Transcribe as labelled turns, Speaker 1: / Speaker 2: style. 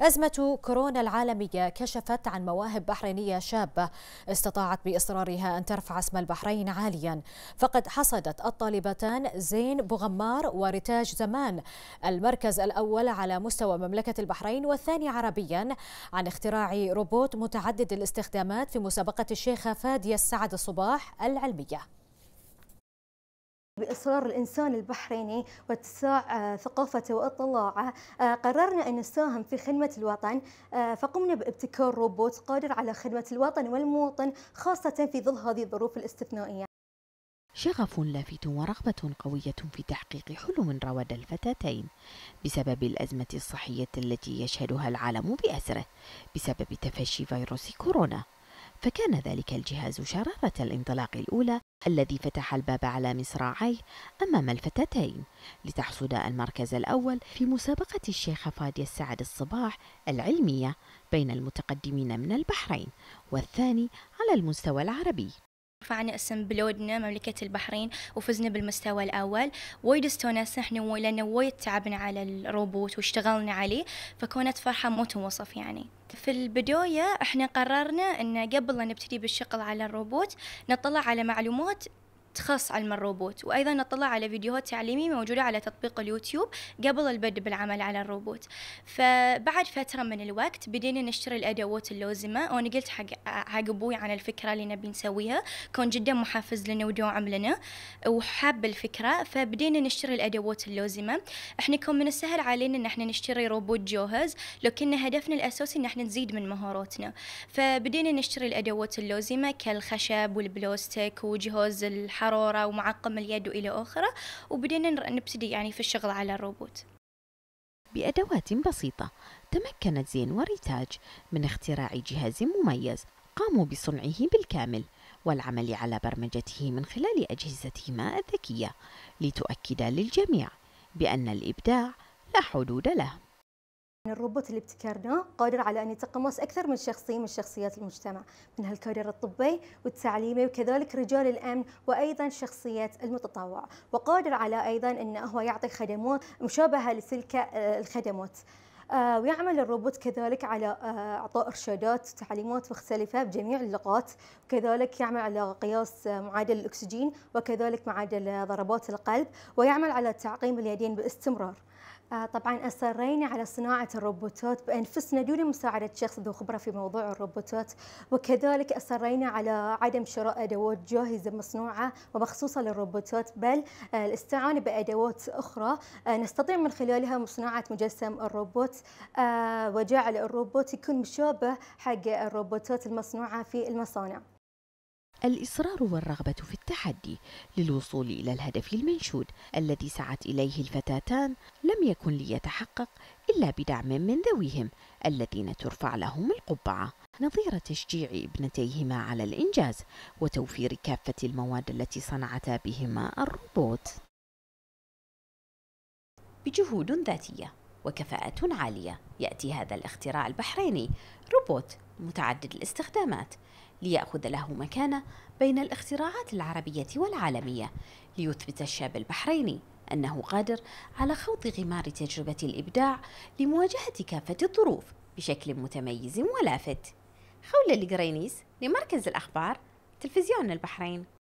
Speaker 1: أزمة كورونا العالمية كشفت عن مواهب بحرينية شابة استطاعت بإصرارها أن ترفع اسم البحرين عاليا فقد حصدت الطالبتان زين بوغمار ورتاج زمان المركز الأول على مستوى مملكة البحرين والثاني عربيا عن اختراع روبوت متعدد الاستخدامات في مسابقة الشيخة فادية السعد الصباح العلمية
Speaker 2: بإصرار الإنسان البحريني واتساع آه، ثقافته واطلاعه آه، قررنا أن نساهم في خدمة الوطن آه، فقمنا بابتكار روبوت قادر على خدمة الوطن والمواطن خاصة في ظل هذه الظروف الاستثنائية
Speaker 1: شغف لافت ورغبة قوية في تحقيق حلم رواد الفتاتين بسبب الأزمة الصحية التي يشهدها العالم بأسره بسبب تفشي فيروس كورونا فكان ذلك الجهاز شرارة الانطلاق الأولى الذي فتح الباب على مصراعيه أمام الفتاتين لتحصد المركز الأول في مسابقة الشيخة فادي السعد الصباح العلمية بين المتقدمين من البحرين والثاني على المستوى العربي
Speaker 3: رفعنا اسم بلودنا مملكة البحرين وفزنا بالمستوى الأول وايد استونس احنا لأنه وايد تعبنا على الروبوت واشتغلنا عليه فكانت فرحة مو توصف يعني في البداية احنا قررنا ان قبل لا نبتدي بالشغل على الروبوت نطلع على معلومات تخص علم الروبوت وأيضا نطلع على فيديوهات تعليمية موجودة على تطبيق اليوتيوب قبل البدء بالعمل على الروبوت فبعد فترة من الوقت بدينا نشتري الأدوات اللازمة وأنا قلت حق, حق أبوي عن الفكرة اللي نبي نسويها كان جدا محفز لنا ودعم لنا وحاب الفكرة فبدينا نشتري الأدوات اللازمة احنا كان من السهل علينا ان احنا نشتري روبوت جاهز لكن هدفنا الأساسي ان احنا نزيد من مهاراتنا فبدينا نشتري الأدوات اللازمة كالخشب والبلاستيك وجهاز الحرارة عرورة ومعقم اليد وإلى آخره وبدينا نبتدي يعني في الشغل على الروبوت
Speaker 1: بأدوات بسيطة تمكنت زين وريتاج من اختراع جهاز مميز قاموا بصنعه بالكامل والعمل على برمجته من خلال أجهزتهما الذكية لتؤكد للجميع بأن الإبداع لا حدود له
Speaker 2: يعني الروبوت اللي ابتكرناه قادر على أن يتقمص أكثر من شخصية من شخصيات المجتمع منها الكادر الطبي والتعليمي وكذلك رجال الأمن وأيضا شخصيات المتطوع وقادر على أيضا أنه هو يعطي خدمات مشابهة لسلك آه، الخدمات آه، ويعمل الروبوت كذلك على آه، اعطاء ارشادات وتعليمات مختلفه بجميع اللغات وكذلك يعمل على قياس معادل الاكسجين وكذلك معادل ضربات القلب ويعمل على تعقيم اليدين باستمرار آه، طبعا أصرينا على صناعة الروبوتات بأنفسنا دون مساعدة شخص ذو خبرة في موضوع الروبوتات وكذلك أصرينا على عدم شراء أدوات جاهزة مصنوعة ومخصوصة للروبوتات بل آه، الاستعانة بأدوات أخرى آه، نستطيع من خلالها صناعة مجسم الروبوت وجعل الروبوت يكون مشابه حق الروبوتات المصنوعة في المصانع
Speaker 1: الإصرار والرغبة في التحدي للوصول إلى الهدف المنشود الذي سعت إليه الفتاتان لم يكن ليتحقق إلا بدعم من ذويهم الذين ترفع لهم القبعة نظير تشجيع ابنتيهما على الإنجاز وتوفير كافة المواد التي صنعتا بهما الروبوت بجهود ذاتية وكفاءة عالية يأتي هذا الاختراع البحريني روبوت متعدد الاستخدامات ليأخذ له مكانة بين الاختراعات العربية والعالمية ليثبت الشاب البحريني أنه قادر على خوض غمار تجربة الإبداع لمواجهة كافة الظروف بشكل متميز ولافت خولة القرينيس لمركز الأخبار تلفزيون البحرين